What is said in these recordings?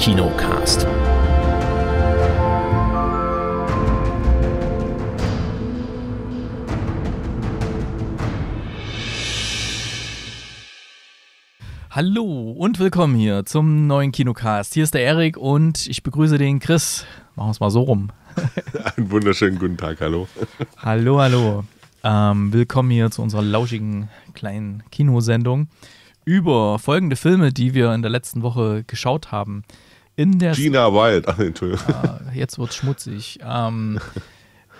Kinocast. Hallo und willkommen hier zum neuen Kinocast. Hier ist der Erik und ich begrüße den Chris. Machen wir es mal so rum. Einen wunderschönen guten Tag, hallo. Hallo, hallo. Ähm, willkommen hier zu unserer lauschigen kleinen Kinosendung über folgende Filme, die wir in der letzten Woche geschaut haben. In der Gina Wild, ach, Entschuldigung. Ah, jetzt wird's schmutzig. Ähm,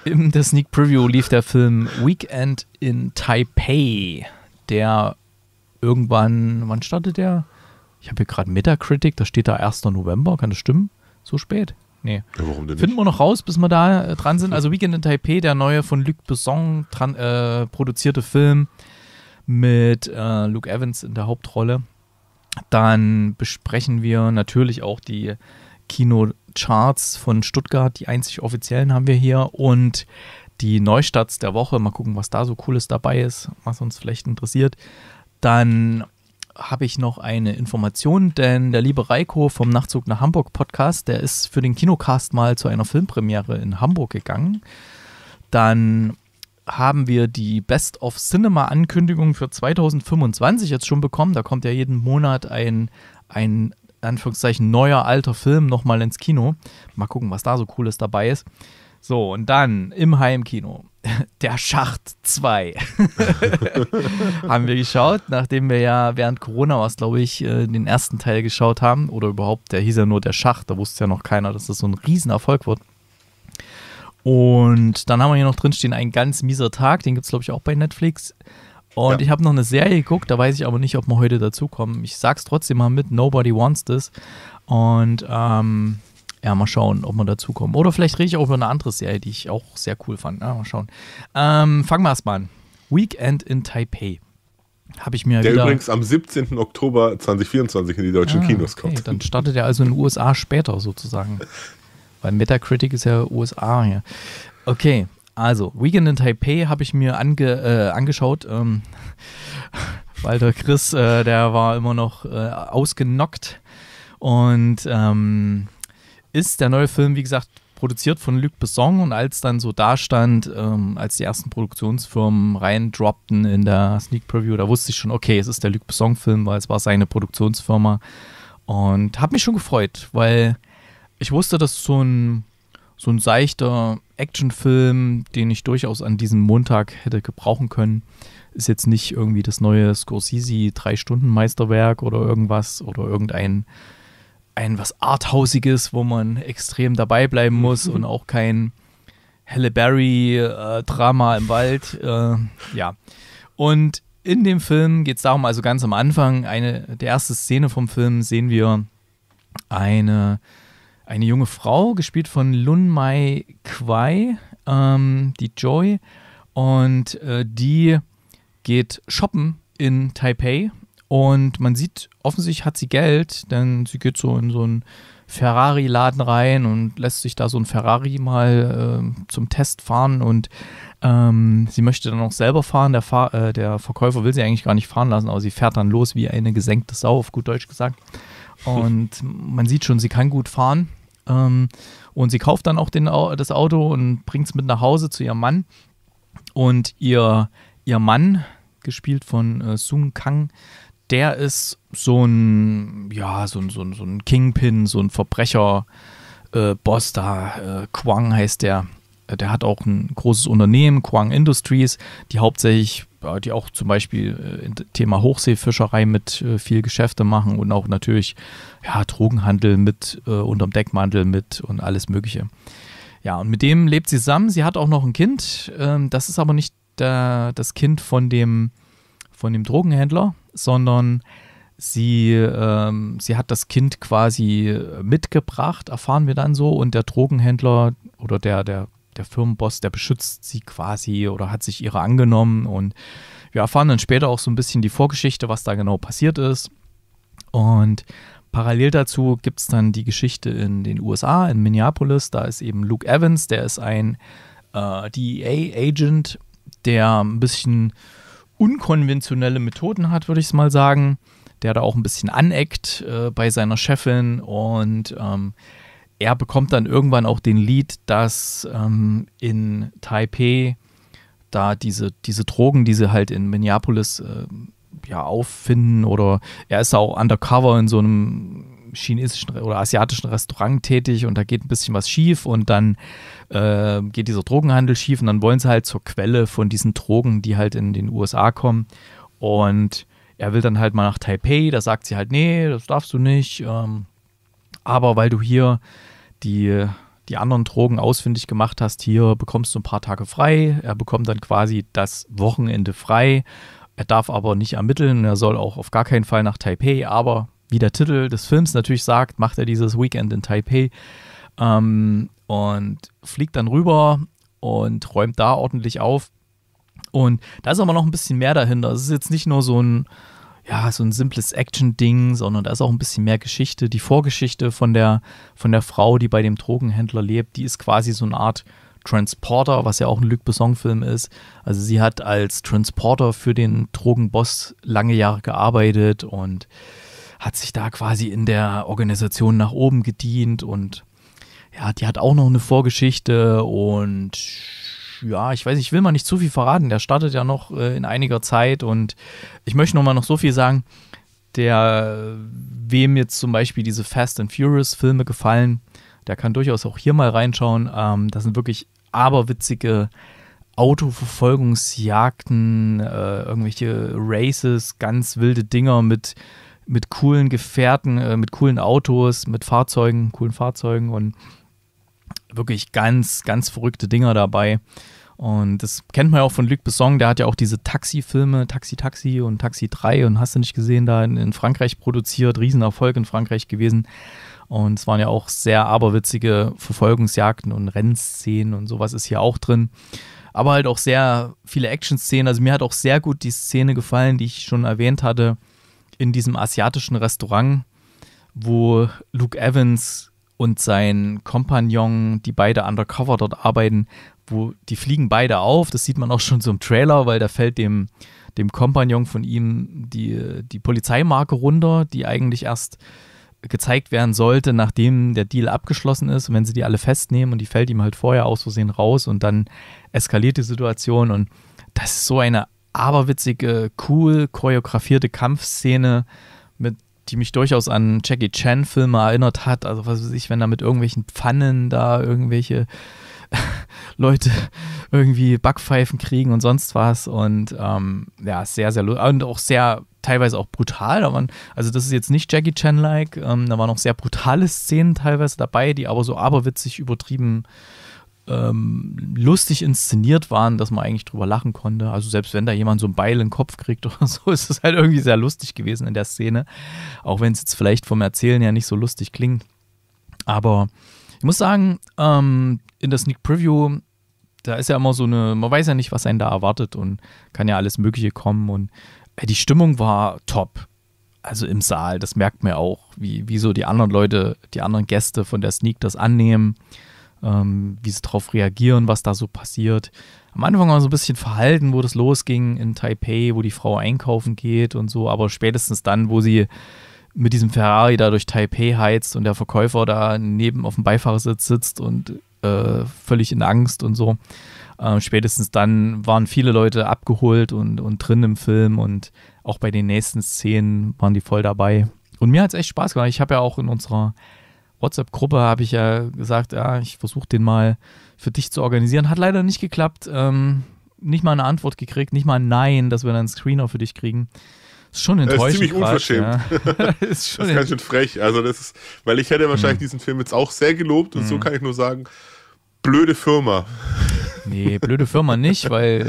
in der Sneak Preview lief der Film Weekend in Taipei, der irgendwann, wann startet der? Ich habe hier gerade Metacritic, da steht da 1. November, kann das stimmen? So spät? Nee. Ja, warum denn nicht? Finden wir noch raus, bis wir da äh, dran sind. Also Weekend in Taipei, der neue von Luc Besson dran, äh, produzierte Film mit äh, Luke Evans in der Hauptrolle. Dann besprechen wir natürlich auch die Kinocharts von Stuttgart, die einzig offiziellen haben wir hier und die Neustarts der Woche. Mal gucken, was da so Cooles dabei ist, was uns vielleicht interessiert. Dann habe ich noch eine Information, denn der liebe Reiko vom Nachtzug nach Hamburg Podcast, der ist für den Kinocast mal zu einer Filmpremiere in Hamburg gegangen. Dann haben wir die Best of Cinema Ankündigung für 2025 jetzt schon bekommen. Da kommt ja jeden Monat ein, ein Anführungszeichen neuer alter Film nochmal ins Kino. Mal gucken, was da so cooles dabei ist. So, und dann im Heimkino. Der Schacht 2. haben wir geschaut, nachdem wir ja während Corona was, glaube ich, äh, den ersten Teil geschaut haben. Oder überhaupt, der hieß ja nur Der Schacht. Da wusste ja noch keiner, dass das so ein Riesenerfolg wird. Und dann haben wir hier noch drinstehen, ein ganz mieser Tag, den gibt es, glaube ich, auch bei Netflix. Und ja. ich habe noch eine Serie geguckt, da weiß ich aber nicht, ob wir heute dazukommen. Ich sag's trotzdem mal mit, Nobody Wants This. Und ähm, ja, mal schauen, ob wir dazukommen. Oder vielleicht rede ich auch über eine andere Serie, die ich auch sehr cool fand. Ja, mal schauen. Ähm, fangen wir erstmal an. Weekend in Taipei. Habe ich mir Der wieder übrigens am 17. Oktober 2024 in die deutschen ah, Kinos kommt. Okay. Dann startet er also in den USA später sozusagen. Weil Metacritic ist ja USA hier. Okay, also, Weekend in Taipei habe ich mir ange, äh, angeschaut, ähm, weil Chris, äh, der war immer noch äh, ausgenockt. Und ähm, ist der neue Film, wie gesagt, produziert von Luc Besson. Und als dann so dastand, ähm, als die ersten Produktionsfirmen reindroppten in der Sneak Preview, da wusste ich schon, okay, es ist der Luc Besson-Film, weil es war seine Produktionsfirma. Und habe mich schon gefreut, weil ich wusste, dass so ein, so ein seichter Actionfilm, den ich durchaus an diesem Montag hätte gebrauchen können, ist jetzt nicht irgendwie das neue Scorsese Drei-Stunden-Meisterwerk oder irgendwas oder irgendein ein was Arthausiges, wo man extrem dabei bleiben muss und auch kein Halle Berry-Drama äh, im Wald. Äh, ja. Und in dem Film geht es darum, also ganz am Anfang, eine der ersten Szene vom Film sehen wir eine eine junge Frau, gespielt von Lun Mai Kwai, ähm, die Joy. Und äh, die geht shoppen in Taipei. Und man sieht, offensichtlich hat sie Geld, denn sie geht so in so einen Ferrari-Laden rein und lässt sich da so ein Ferrari mal äh, zum Test fahren. Und ähm, sie möchte dann auch selber fahren. Der, Fahr äh, der Verkäufer will sie eigentlich gar nicht fahren lassen, aber sie fährt dann los wie eine gesenkte Sau, auf gut Deutsch gesagt. Und man sieht schon, sie kann gut fahren. Ähm, und sie kauft dann auch den, das Auto und bringt es mit nach Hause zu ihrem Mann. Und ihr, ihr Mann, gespielt von äh, Sung Kang, der ist so ein, ja, so ein, so ein, so ein Kingpin, so ein Verbrecher, äh, da, äh, Kwang heißt der. Der hat auch ein großes Unternehmen, Kwang Industries, die hauptsächlich äh, die auch zum Beispiel äh, im Thema Hochseefischerei mit äh, viel Geschäfte machen und auch natürlich ja, Drogenhandel mit, äh, unterm Deckmantel mit und alles Mögliche. Ja, und mit dem lebt sie zusammen. Sie hat auch noch ein Kind. Ähm, das ist aber nicht der, das Kind von dem, von dem Drogenhändler, sondern sie, ähm, sie hat das Kind quasi mitgebracht, erfahren wir dann so. Und der Drogenhändler oder der, der der Firmenboss, der beschützt sie quasi oder hat sich ihrer angenommen. Und wir erfahren dann später auch so ein bisschen die Vorgeschichte, was da genau passiert ist. Und parallel dazu gibt es dann die Geschichte in den USA, in Minneapolis. Da ist eben Luke Evans, der ist ein äh, DEA-Agent, der ein bisschen unkonventionelle Methoden hat, würde ich es mal sagen. Der da auch ein bisschen aneckt äh, bei seiner Chefin und ähm, er bekommt dann irgendwann auch den Lied, dass ähm, in Taipei da diese, diese Drogen, die sie halt in Minneapolis äh, ja, auffinden oder er ist auch undercover in so einem chinesischen oder asiatischen Restaurant tätig und da geht ein bisschen was schief und dann äh, geht dieser Drogenhandel schief und dann wollen sie halt zur Quelle von diesen Drogen, die halt in den USA kommen und er will dann halt mal nach Taipei, da sagt sie halt, nee, das darfst du nicht, ähm, aber weil du hier die, die anderen Drogen ausfindig gemacht hast, hier bekommst du ein paar Tage frei. Er bekommt dann quasi das Wochenende frei. Er darf aber nicht ermitteln, er soll auch auf gar keinen Fall nach Taipei, aber wie der Titel des Films natürlich sagt, macht er dieses Weekend in Taipei ähm, und fliegt dann rüber und räumt da ordentlich auf. Und da ist aber noch ein bisschen mehr dahinter. Es ist jetzt nicht nur so ein, ja, so ein simples Action-Ding, sondern da ist auch ein bisschen mehr Geschichte. Die Vorgeschichte von der, von der Frau, die bei dem Drogenhändler lebt, die ist quasi so eine Art Transporter, was ja auch ein Luc Besson-Film ist. Also sie hat als Transporter für den Drogenboss lange Jahre gearbeitet und hat sich da quasi in der Organisation nach oben gedient und ja, die hat auch noch eine Vorgeschichte und ja, ich weiß, ich will mal nicht zu viel verraten. Der startet ja noch äh, in einiger Zeit und ich möchte noch mal noch so viel sagen. Der, äh, wem jetzt zum Beispiel diese Fast and Furious Filme gefallen, der kann durchaus auch hier mal reinschauen. Ähm, das sind wirklich aberwitzige Autoverfolgungsjagden, äh, irgendwelche Races, ganz wilde Dinger mit, mit coolen Gefährten, äh, mit coolen Autos, mit Fahrzeugen, coolen Fahrzeugen und wirklich ganz, ganz verrückte Dinger dabei. Und das kennt man ja auch von Luc Besson, der hat ja auch diese Taxi-Filme, Taxi Taxi und Taxi 3 und hast du nicht gesehen, da in, in Frankreich produziert, Riesenerfolg in Frankreich gewesen. Und es waren ja auch sehr aberwitzige Verfolgungsjagden und Rennszenen und sowas ist hier auch drin. Aber halt auch sehr viele Action-Szenen. Also mir hat auch sehr gut die Szene gefallen, die ich schon erwähnt hatte, in diesem asiatischen Restaurant, wo Luke Evans und sein Kompagnon, die beide undercover dort arbeiten, wo die fliegen beide auf. Das sieht man auch schon so im Trailer, weil da fällt dem, dem Kompagnon von ihm die, die Polizeimarke runter, die eigentlich erst gezeigt werden sollte, nachdem der Deal abgeschlossen ist. Und wenn sie die alle festnehmen und die fällt ihm halt vorher aus Versehen raus und dann eskaliert die Situation. Und das ist so eine aberwitzige, cool choreografierte Kampfszene die mich durchaus an Jackie Chan-Filme erinnert hat. Also was weiß ich, wenn da mit irgendwelchen Pfannen da irgendwelche Leute irgendwie Backpfeifen kriegen und sonst was. Und ähm, ja, sehr, sehr lustig. Und auch sehr, teilweise auch brutal. Da waren, also das ist jetzt nicht Jackie Chan-like. Ähm, da waren auch sehr brutale Szenen teilweise dabei, die aber so aberwitzig übertrieben äh, ähm, lustig inszeniert waren, dass man eigentlich drüber lachen konnte. Also selbst wenn da jemand so ein Beil in den Kopf kriegt oder so, ist es halt irgendwie sehr lustig gewesen in der Szene. Auch wenn es jetzt vielleicht vom Erzählen ja nicht so lustig klingt. Aber ich muss sagen, ähm, in der Sneak Preview, da ist ja immer so eine, man weiß ja nicht, was einen da erwartet und kann ja alles Mögliche kommen und äh, die Stimmung war top. Also im Saal, das merkt man ja auch, wie, wie so die anderen Leute, die anderen Gäste von der Sneak das annehmen ähm, wie sie darauf reagieren, was da so passiert. Am Anfang war so ein bisschen verhalten, wo das losging in Taipei, wo die Frau einkaufen geht und so, aber spätestens dann, wo sie mit diesem Ferrari da durch Taipei heizt und der Verkäufer da neben auf dem Beifahrersitz sitzt und äh, völlig in Angst und so. Äh, spätestens dann waren viele Leute abgeholt und, und drin im Film und auch bei den nächsten Szenen waren die voll dabei. Und mir hat es echt Spaß gemacht. Ich habe ja auch in unserer WhatsApp-Gruppe habe ich ja gesagt, ja, ich versuche den mal für dich zu organisieren. Hat leider nicht geklappt. Ähm, nicht mal eine Antwort gekriegt, nicht mal ein Nein, dass wir dann einen Screener für dich kriegen. Ist schon enttäuschend. Das ist ziemlich unverschämt. Grad, ja. das ist, das ist ganz schön frech. Also das ist, weil ich hätte wahrscheinlich mhm. diesen Film jetzt auch sehr gelobt und mhm. so hm. kann ich nur sagen, blöde Firma. Nee, blöde Firma nicht, weil,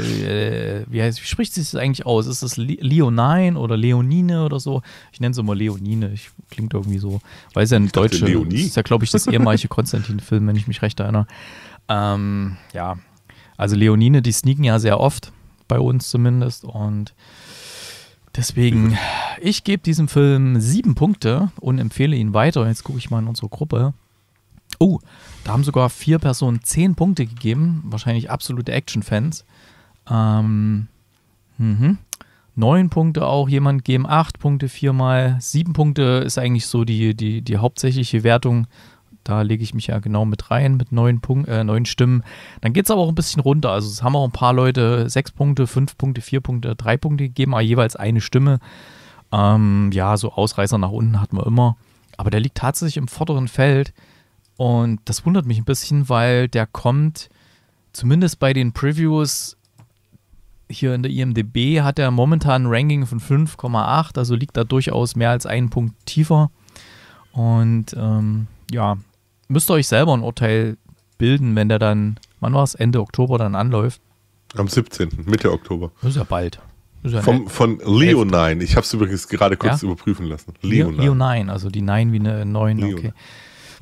äh, wie, heißt, wie spricht sich das eigentlich aus? Ist das Leonine oder Leonine oder so? Ich nenne es immer Leonine, ich, klingt irgendwie so, weil es ja ein deutscher. ist ja glaube ich das ehemalige Konstantin-Film, wenn ich mich recht erinnere. Ähm, ja, also Leonine, die sneaken ja sehr oft, bei uns zumindest und deswegen, ich gebe diesem Film sieben Punkte und empfehle ihn weiter. Jetzt gucke ich mal in unsere Gruppe. Oh, da haben sogar vier Personen zehn Punkte gegeben. Wahrscheinlich absolute Action-Fans. Ähm, mhm. Neun Punkte auch jemand geben, acht Punkte viermal. Sieben Punkte ist eigentlich so die, die, die hauptsächliche Wertung. Da lege ich mich ja genau mit rein, mit neun, Punkt, äh, neun Stimmen. Dann geht es aber auch ein bisschen runter. Also es haben auch ein paar Leute sechs Punkte, fünf Punkte, vier Punkte, drei Punkte gegeben, aber jeweils eine Stimme. Ähm, ja, so Ausreißer nach unten hatten wir immer. Aber der liegt tatsächlich im vorderen Feld. Und das wundert mich ein bisschen, weil der kommt, zumindest bei den Previews hier in der IMDB, hat er momentan ein Ranking von 5,8, also liegt da durchaus mehr als einen Punkt tiefer. Und ähm, ja, müsst ihr euch selber ein Urteil bilden, wenn der dann, wann war es, Ende Oktober dann anläuft. Am 17., Mitte Oktober. Das ist ja bald. Ist ja Vom, von Leonine. Ich habe es übrigens gerade kurz ja? überprüfen lassen. Leo 9. Leo 9, also die 9 wie eine 9. Okay.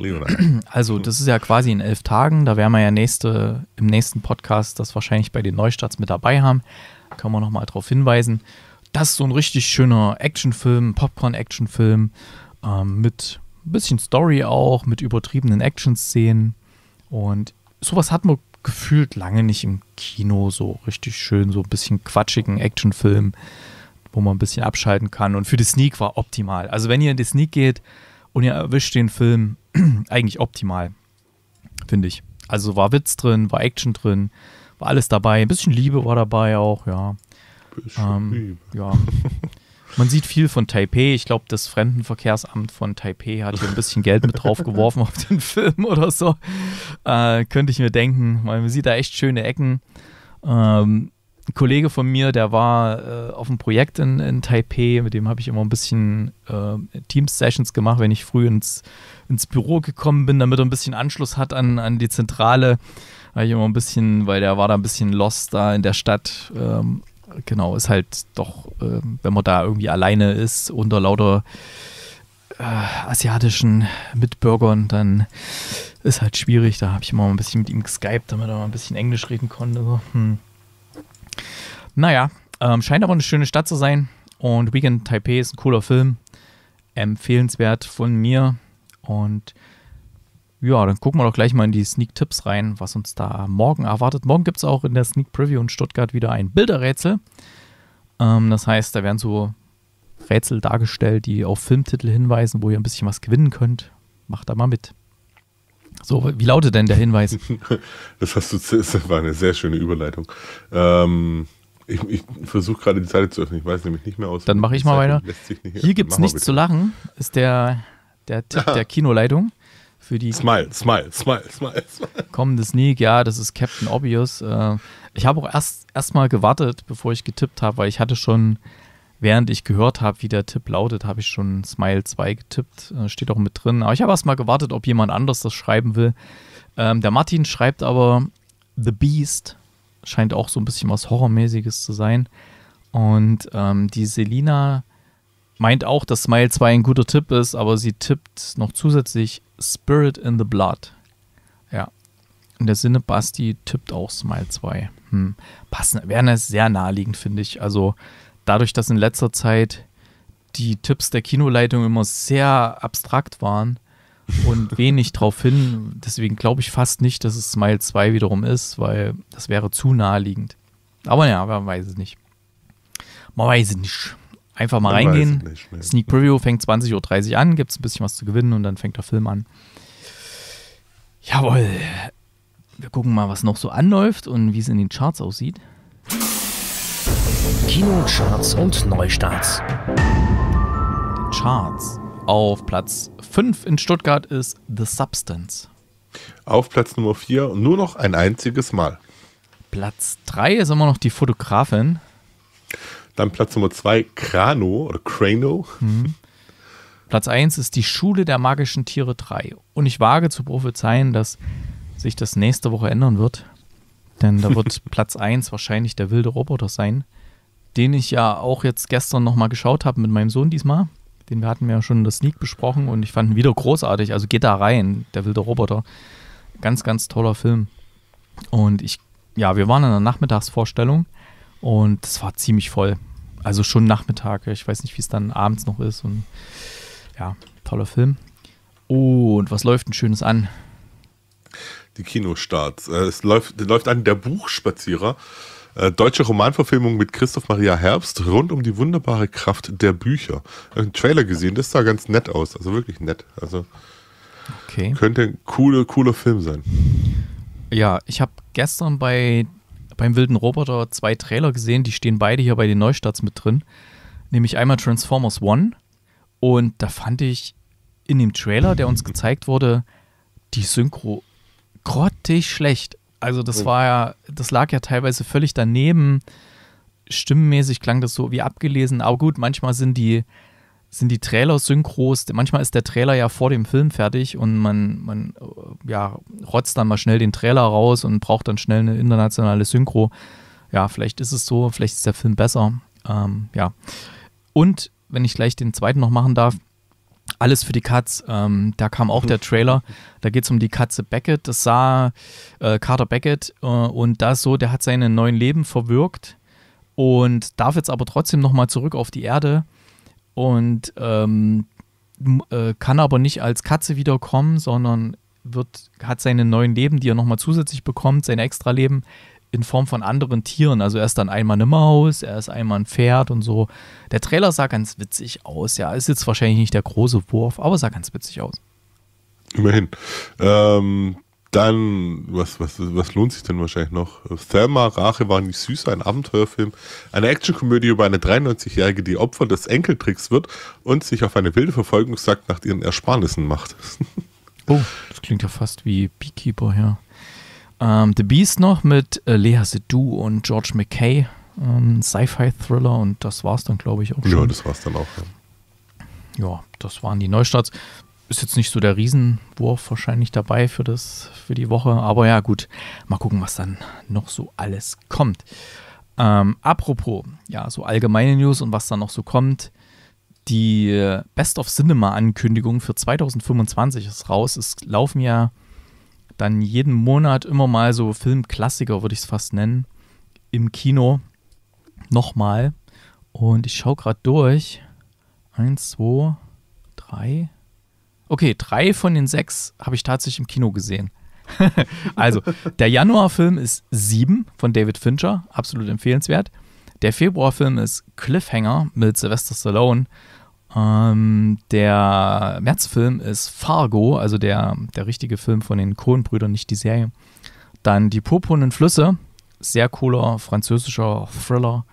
Leonard. Also, das ist ja quasi in elf Tagen. Da werden wir ja nächste, im nächsten Podcast das wahrscheinlich bei den Neustarts mit dabei haben. Da können wir nochmal darauf hinweisen. Das ist so ein richtig schöner Actionfilm, Popcorn-Actionfilm ähm, mit ein bisschen Story auch, mit übertriebenen Action-Szenen. Und sowas hat man gefühlt lange nicht im Kino so richtig schön, so ein bisschen quatschigen Actionfilm, wo man ein bisschen abschalten kann. Und für die Sneak war optimal. Also wenn ihr in die Sneak geht, und er erwischt den Film eigentlich optimal, finde ich. Also war Witz drin, war Action drin, war alles dabei. Ein bisschen Liebe war dabei auch, ja. Ähm, Liebe. Ja. Man sieht viel von Taipei. Ich glaube, das Fremdenverkehrsamt von Taipei hat hier ein bisschen Geld mit drauf geworfen auf den Film oder so. Äh, könnte ich mir denken, weil man sieht da echt schöne Ecken. Ähm, ein Kollege von mir, der war äh, auf einem Projekt in, in Taipei, mit dem habe ich immer ein bisschen äh, Teams-Sessions gemacht, wenn ich früh ins, ins Büro gekommen bin, damit er ein bisschen Anschluss hat an, an die Zentrale. Habe ich immer ein bisschen, weil der war da ein bisschen lost da in der Stadt. Ähm, genau, ist halt doch, äh, wenn man da irgendwie alleine ist, unter lauter äh, asiatischen Mitbürgern, dann ist halt schwierig. Da habe ich immer ein bisschen mit ihm geskypt, damit er mal ein bisschen Englisch reden konnte. So. Hm. Naja, ähm, scheint aber eine schöne Stadt zu sein. Und Weekend Taipei ist ein cooler Film. Empfehlenswert von mir. Und ja, dann gucken wir doch gleich mal in die Sneak-Tipps rein, was uns da morgen erwartet. Morgen gibt es auch in der Sneak-Preview in Stuttgart wieder ein Bilderrätsel. Ähm, das heißt, da werden so Rätsel dargestellt, die auf Filmtitel hinweisen, wo ihr ein bisschen was gewinnen könnt. Macht da mal mit. So, wie lautet denn der Hinweis? Das hast du, das war eine sehr schöne Überleitung. Ähm, ich, ich versuche gerade die Seite zu öffnen, ich weiß nämlich nicht mehr aus. Dann mache ich mal weiter. Hier gibt es nichts zu lachen, ist der, der Tipp Aha. der Kinoleitung. Für die smile, smile, smile, smile, smile. Kommende Sneak, ja, das ist Captain Obvious. Äh, ich habe auch erst mal gewartet, bevor ich getippt habe, weil ich hatte schon Während ich gehört habe, wie der Tipp lautet, habe ich schon Smile 2 getippt. Äh, steht auch mit drin. Aber ich habe erst mal gewartet, ob jemand anders das schreiben will. Ähm, der Martin schreibt aber The Beast. Scheint auch so ein bisschen was Horrormäßiges zu sein. Und ähm, die Selina meint auch, dass Smile 2 ein guter Tipp ist, aber sie tippt noch zusätzlich Spirit in the Blood. Ja. In der Sinne, Basti tippt auch Smile 2. Hm. Passend, wäre sehr naheliegend, finde ich. Also dadurch, dass in letzter Zeit die Tipps der Kinoleitung immer sehr abstrakt waren und wenig drauf hin, deswegen glaube ich fast nicht, dass es Smile 2 wiederum ist, weil das wäre zu naheliegend. Aber ja, man weiß es nicht. Man weiß es nicht. Einfach mal man reingehen. Nicht, Sneak Preview fängt 20.30 Uhr an, gibt es ein bisschen was zu gewinnen und dann fängt der Film an. Jawohl. Wir gucken mal, was noch so anläuft und wie es in den Charts aussieht. Kinocharts und Neustarts. Charts. Auf Platz 5 in Stuttgart ist The Substance. Auf Platz Nummer 4 nur noch ein einziges Mal. Platz 3 ist immer noch die Fotografin. Dann Platz Nummer 2 Krano oder Crano. Mhm. Platz 1 ist die Schule der magischen Tiere 3. Und ich wage zu prophezeien, dass sich das nächste Woche ändern wird. Denn da wird Platz 1 wahrscheinlich der wilde Roboter sein den ich ja auch jetzt gestern nochmal geschaut habe mit meinem Sohn diesmal. Den wir hatten wir ja schon in der Sneak besprochen und ich fand ihn wieder großartig. Also geht da rein, der wilde Roboter. Ganz, ganz toller Film. Und ich, ja, wir waren in der Nachmittagsvorstellung und es war ziemlich voll. Also schon Nachmittag. Ich weiß nicht, wie es dann abends noch ist. Und ja, toller Film. Oh, und was läuft ein Schönes an? Die Kinostarts. Äh, es läuft, läuft an der Buchspazierer. Äh, deutsche Romanverfilmung mit Christoph Maria Herbst rund um die wunderbare Kraft der Bücher. Ein Trailer gesehen, das sah ganz nett aus. Also wirklich nett. Also okay. könnte ein cooler, cooler Film sein. Ja, ich habe gestern bei beim Wilden Roboter zwei Trailer gesehen, die stehen beide hier bei den Neustarts mit drin. Nämlich einmal Transformers One. Und da fand ich in dem Trailer, der uns gezeigt wurde, die Synchro grottig schlecht. Also das oh. war ja, das lag ja teilweise völlig daneben. Stimmenmäßig klang das so wie abgelesen, aber gut, manchmal sind die, sind die Trailer synchros. Manchmal ist der Trailer ja vor dem Film fertig und man, man äh, ja, rotzt dann mal schnell den Trailer raus und braucht dann schnell eine internationale Synchro. Ja, vielleicht ist es so, vielleicht ist der Film besser. Ähm, ja. Und wenn ich gleich den zweiten noch machen darf, alles für die Katz. Ähm, da kam auch der Trailer. Da geht es um die Katze Beckett. Das sah äh, Carter Beckett äh, und das so, der hat seine neuen Leben verwirkt und darf jetzt aber trotzdem nochmal zurück auf die Erde und ähm, äh, kann aber nicht als Katze wiederkommen, sondern wird, hat seine neuen Leben, die er nochmal zusätzlich bekommt, sein Extra-Leben, in Form von anderen Tieren. Also er ist dann einmal eine Maus, er ist einmal ein Pferd und so. Der Trailer sah ganz witzig aus. Ja, ist jetzt wahrscheinlich nicht der große Wurf, aber sah ganz witzig aus. Immerhin. Ähm, dann, was, was, was lohnt sich denn wahrscheinlich noch? Thelma, Rache war nicht süß, ein Abenteuerfilm, eine Actionkomödie über eine 93-Jährige, die Opfer des Enkeltricks wird und sich auf eine wilde Verfolgungsjagd nach ihren Ersparnissen macht. oh, das klingt ja fast wie Beekeeper, ja. Ähm, The Beast noch mit äh, Lea Seydoux und George McKay. Ähm, Sci-Fi-Thriller und das war's dann, glaube ich, auch schon. Ja, das war's dann auch. Ja. ja, das waren die Neustarts. Ist jetzt nicht so der Riesenwurf wahrscheinlich dabei für, das, für die Woche, aber ja, gut. Mal gucken, was dann noch so alles kommt. Ähm, apropos, ja, so allgemeine News und was dann noch so kommt. Die äh, Best of Cinema-Ankündigung für 2025 ist raus. Es laufen ja dann jeden Monat immer mal so Filmklassiker, würde ich es fast nennen, im Kino nochmal. Und ich schaue gerade durch. Eins, zwei, drei. Okay, drei von den sechs habe ich tatsächlich im Kino gesehen. also, der Januarfilm ist Sieben von David Fincher, absolut empfehlenswert. Der Februarfilm ist Cliffhanger mit Sylvester Stallone. Ähm, der Märzfilm ist Fargo, also der, der richtige Film von den Kohlenbrüdern, nicht die Serie. Dann Die purpurnen Flüsse, sehr cooler französischer Thriller.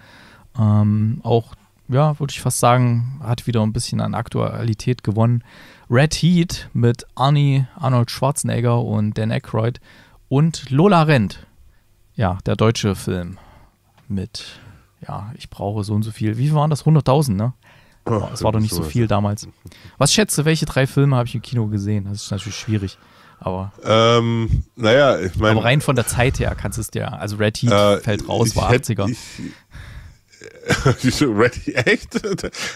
Ähm, auch, ja, würde ich fast sagen, hat wieder ein bisschen an Aktualität gewonnen. Red Heat mit Arnie, Arnold Schwarzenegger und Dan Aykroyd und Lola Rent. Ja, der deutsche Film mit, ja, ich brauche so und so viel. Wie viel waren das? 100.000, ne? Boah, das war doch nicht so viel damals. Was schätze, welche drei Filme habe ich im Kino gesehen? Das ist natürlich schwierig. Aber. Ähm, naja, ich meine. rein von der Zeit her kannst du es dir. Also Red Heat äh, fällt raus, war hätte, 80er. Ich, Red, echt?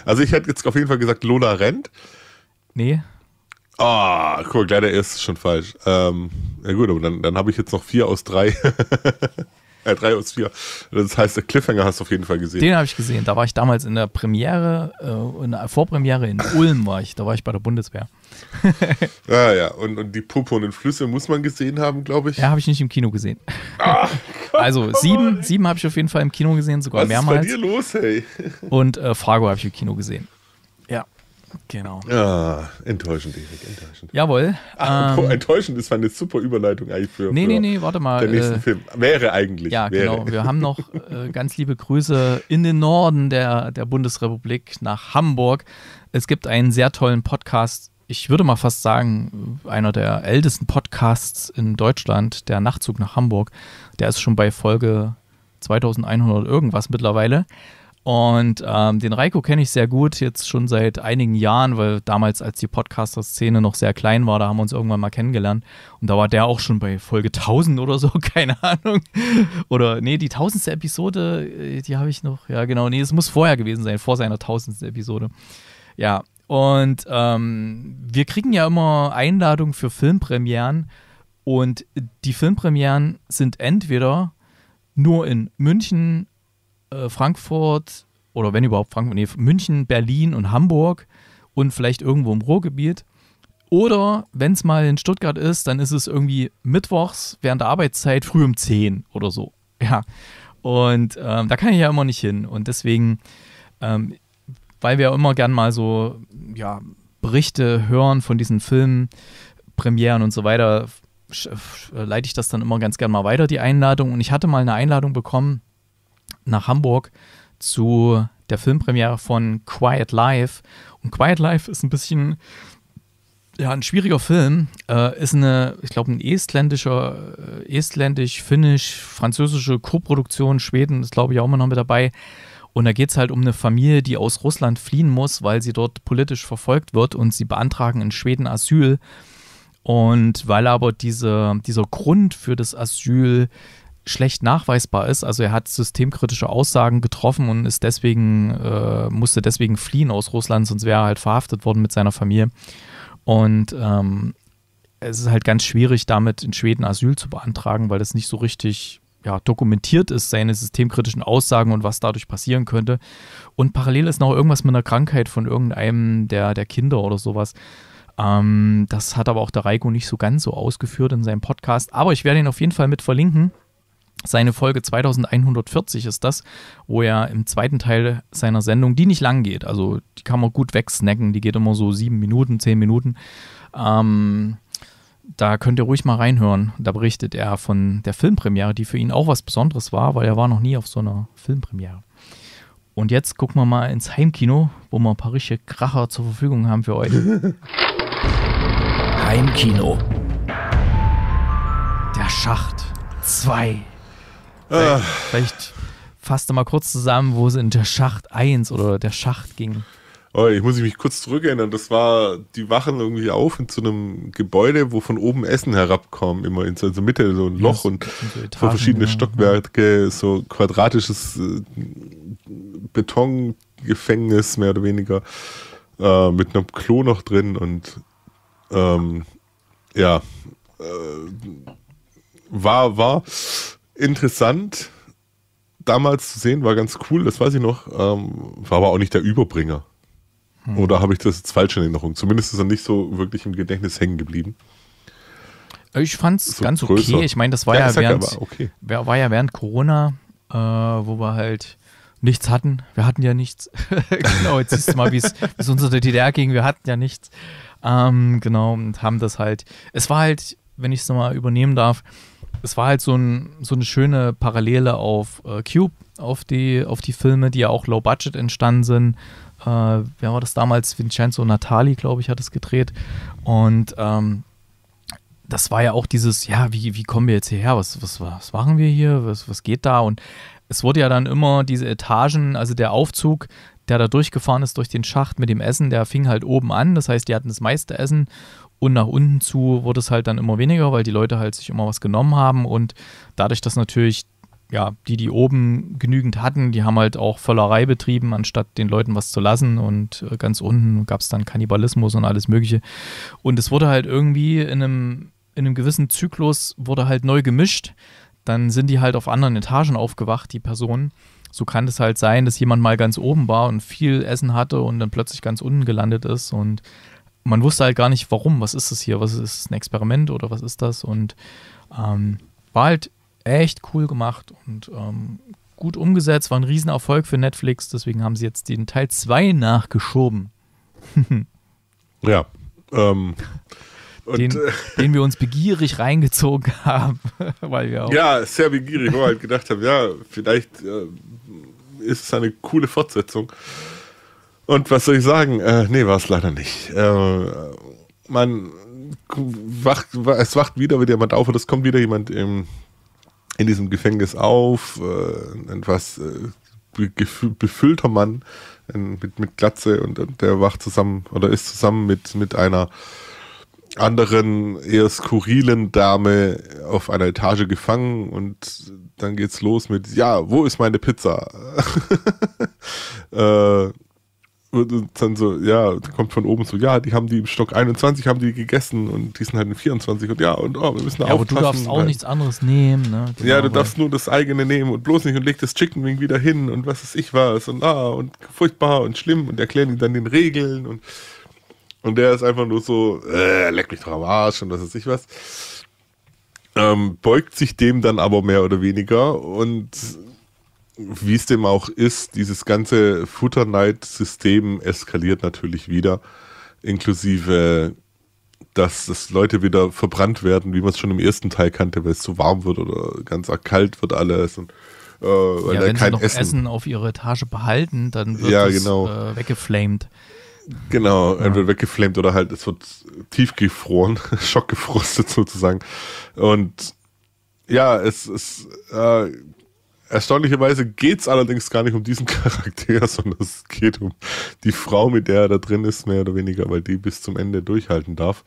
Also ich hätte jetzt auf jeden Fall gesagt, Lola rennt. Nee. Ah, oh, guck, leider ist es schon falsch. Ähm, ja gut, aber dann, dann habe ich jetzt noch vier aus drei. Äh, drei aus vier. Das heißt, der Cliffhanger hast du auf jeden Fall gesehen. Den habe ich gesehen. Da war ich damals in der Premiere, äh, in der Vorpremiere in Ulm war ich. Da war ich bei der Bundeswehr. ja, ah, ja. Und, und die Puppe und den Flüsse muss man gesehen haben, glaube ich. Ja, habe ich nicht im Kino gesehen. Ah, also sieben, sieben habe ich auf jeden Fall im Kino gesehen, sogar Was mehrmals. Was ist bei dir los, hey? Und äh, Fargo habe ich im Kino gesehen. Genau. Ah, enttäuschend, Erik, enttäuschend. Jawohl. Ach, ähm, enttäuschend, das war eine super Überleitung eigentlich für. Nee, für nee, nee, warte mal. Der nächste äh, Film wäre eigentlich. Ja, wäre. genau. Wir haben noch äh, ganz liebe Grüße in den Norden der, der Bundesrepublik nach Hamburg. Es gibt einen sehr tollen Podcast. Ich würde mal fast sagen, einer der ältesten Podcasts in Deutschland, der Nachtzug nach Hamburg. Der ist schon bei Folge 2100 irgendwas mittlerweile. Und ähm, den Reiko kenne ich sehr gut, jetzt schon seit einigen Jahren, weil damals, als die Podcaster-Szene noch sehr klein war, da haben wir uns irgendwann mal kennengelernt. Und da war der auch schon bei Folge 1000 oder so, keine Ahnung. Oder, nee, die tausendste Episode, äh, die habe ich noch. Ja, genau, nee, es muss vorher gewesen sein, vor seiner tausendsten Episode. Ja, und ähm, wir kriegen ja immer Einladungen für Filmpremieren. Und die Filmpremieren sind entweder nur in München äh, Frankfurt oder wenn überhaupt Frankfurt, nee, München, Berlin und Hamburg und vielleicht irgendwo im Ruhrgebiet. Oder wenn es mal in Stuttgart ist, dann ist es irgendwie mittwochs während der Arbeitszeit früh um 10 oder so. Ja. Und ähm, da kann ich ja immer nicht hin. Und deswegen, ähm, weil wir ja immer gern mal so ja, Berichte hören von diesen Filmen, Premieren und so weiter, leite ich das dann immer ganz gern mal weiter, die Einladung. Und ich hatte mal eine Einladung bekommen nach Hamburg zu der Filmpremiere von Quiet Life. Und Quiet Life ist ein bisschen ja, ein schwieriger Film. Äh, ist eine, ich glaube, ein estländischer, äh, estländisch-finnisch-französische Koproduktion. Schweden ist, glaube ich, auch immer noch mit dabei. Und da geht es halt um eine Familie, die aus Russland fliehen muss, weil sie dort politisch verfolgt wird und sie beantragen in Schweden Asyl. Und weil aber diese, dieser Grund für das Asyl schlecht nachweisbar ist. Also er hat systemkritische Aussagen getroffen und ist deswegen, äh, musste deswegen fliehen aus Russland, sonst wäre er halt verhaftet worden mit seiner Familie. Und ähm, es ist halt ganz schwierig, damit in Schweden Asyl zu beantragen, weil das nicht so richtig ja, dokumentiert ist, seine systemkritischen Aussagen und was dadurch passieren könnte. Und parallel ist noch irgendwas mit einer Krankheit von irgendeinem der, der Kinder oder sowas. Ähm, das hat aber auch der Reiko nicht so ganz so ausgeführt in seinem Podcast. Aber ich werde ihn auf jeden Fall mit verlinken. Seine Folge 2140 ist das, wo er im zweiten Teil seiner Sendung, die nicht lang geht, also die kann man gut wegsnacken, die geht immer so sieben Minuten, zehn Minuten. Ähm, da könnt ihr ruhig mal reinhören. Da berichtet er von der Filmpremiere, die für ihn auch was Besonderes war, weil er war noch nie auf so einer Filmpremiere. Und jetzt gucken wir mal ins Heimkino, wo wir ein paar richtige Kracher zur Verfügung haben für euch. Heimkino. Der Schacht 2. Vielleicht, ah. vielleicht fasst du mal kurz zusammen, wo es in der Schacht 1 oder der Schacht ging. Oh, ich muss mich kurz zurückerinnern. Das war, die wachen irgendwie auf in so einem Gebäude, wo von oben Essen herabkam, immer in so einer Mitte, so ein Loch ja, und so verschiedene ja. Stockwerke, so quadratisches äh, Betongefängnis, mehr oder weniger, äh, mit einem Klo noch drin und ähm, ja, äh, war, war interessant damals zu sehen, war ganz cool, das weiß ich noch, ähm, war aber auch nicht der Überbringer. Hm. Oder habe ich das jetzt falsch in Erinnerung? Zumindest ist er nicht so wirklich im Gedächtnis hängen geblieben. Ich fand es so ganz größer. okay. Ich meine, das war ja, ja während, okay. war ja während Corona, äh, wo wir halt nichts hatten. Wir hatten ja nichts. genau, jetzt siehst du mal, wie es uns unter der DDR ging. Wir hatten ja nichts. Ähm, genau, und haben das halt. Es war halt, wenn ich es nochmal übernehmen darf, es war halt so, ein, so eine schöne Parallele auf äh, Cube, auf die, auf die Filme, die ja auch low budget entstanden sind. Äh, wer war das damals? Vincenzo Natali, glaube ich, hat es gedreht. Und ähm, das war ja auch dieses, ja, wie, wie kommen wir jetzt hierher? Was, was, was machen wir hier? Was, was geht da? Und es wurde ja dann immer diese Etagen, also der Aufzug, der da durchgefahren ist durch den Schacht mit dem Essen, der fing halt oben an. Das heißt, die hatten das meiste Essen und nach unten zu wurde es halt dann immer weniger, weil die Leute halt sich immer was genommen haben. Und dadurch, dass natürlich ja, die, die oben genügend hatten, die haben halt auch Völlerei betrieben, anstatt den Leuten was zu lassen. Und äh, ganz unten gab es dann Kannibalismus und alles Mögliche. Und es wurde halt irgendwie in einem, in einem gewissen Zyklus wurde halt neu gemischt. Dann sind die halt auf anderen Etagen aufgewacht, die Personen. So kann es halt sein, dass jemand mal ganz oben war und viel Essen hatte und dann plötzlich ganz unten gelandet ist. Und man wusste halt gar nicht, warum, was ist das hier, was ist, das ein Experiment oder was ist das? Und ähm, war halt echt cool gemacht und ähm, gut umgesetzt, war ein Riesenerfolg für Netflix, deswegen haben sie jetzt den Teil 2 nachgeschoben. ja. Ähm, den, und, äh, den, wir uns begierig reingezogen haben, weil wir auch Ja, sehr begierig, weil wir halt gedacht haben, ja, vielleicht äh, ist es eine coole Fortsetzung. Und was soll ich sagen? Äh, nee, war es leider nicht. Äh, man wacht, es wacht wieder wieder jemand auf und es kommt wieder jemand im, in diesem Gefängnis auf, äh, etwas äh, befüllter Mann äh, mit, mit Glatze und, und, der wacht zusammen oder ist zusammen mit, mit einer anderen, eher skurrilen Dame auf einer Etage gefangen und dann geht's los mit, ja, wo ist meine Pizza? äh, wird dann so, ja, kommt von oben so, ja, die haben die im Stock 21 haben die gegessen und die sind halt in 24 und ja, und oh, wir müssen ja, aufpassen. Aber du darfst auch nichts anderes nehmen, ne? Genau, ja, du genau, darfst nur das eigene nehmen und bloß nicht und leg das Chicken Wing wieder hin und was ist ich was und ah und furchtbar und schlimm und erklären die dann den Regeln und und der ist einfach nur so, äh, leck mich doch am Arsch und was ist ich was. Ähm, beugt sich dem dann aber mehr oder weniger und wie es dem auch ist, dieses ganze Futterneid-System eskaliert natürlich wieder, inklusive, dass, dass Leute wieder verbrannt werden, wie man es schon im ersten Teil kannte, weil es zu warm wird oder ganz arg kalt wird alles. Und, äh, weil ja, wenn kein sie noch Essen. Essen. auf ihre Etage behalten, dann wird ja, es genau. äh, weggeflamed. Genau, ja. entweder weggeflamed oder halt es wird tiefgefroren, schockgefrostet sozusagen. Und ja, es, ist. äh, Erstaunlicherweise geht es allerdings gar nicht um diesen Charakter, sondern es geht um die Frau, mit der er da drin ist, mehr oder weniger, weil die bis zum Ende durchhalten darf.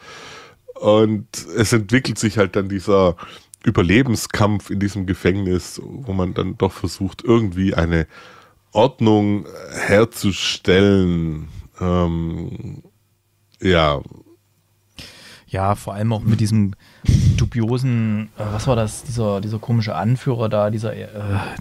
Und es entwickelt sich halt dann dieser Überlebenskampf in diesem Gefängnis, wo man dann doch versucht, irgendwie eine Ordnung herzustellen. Ähm, ja, ja, vor allem auch mit diesem dubiosen, äh, was war das, dieser, dieser komische Anführer da, dieser äh,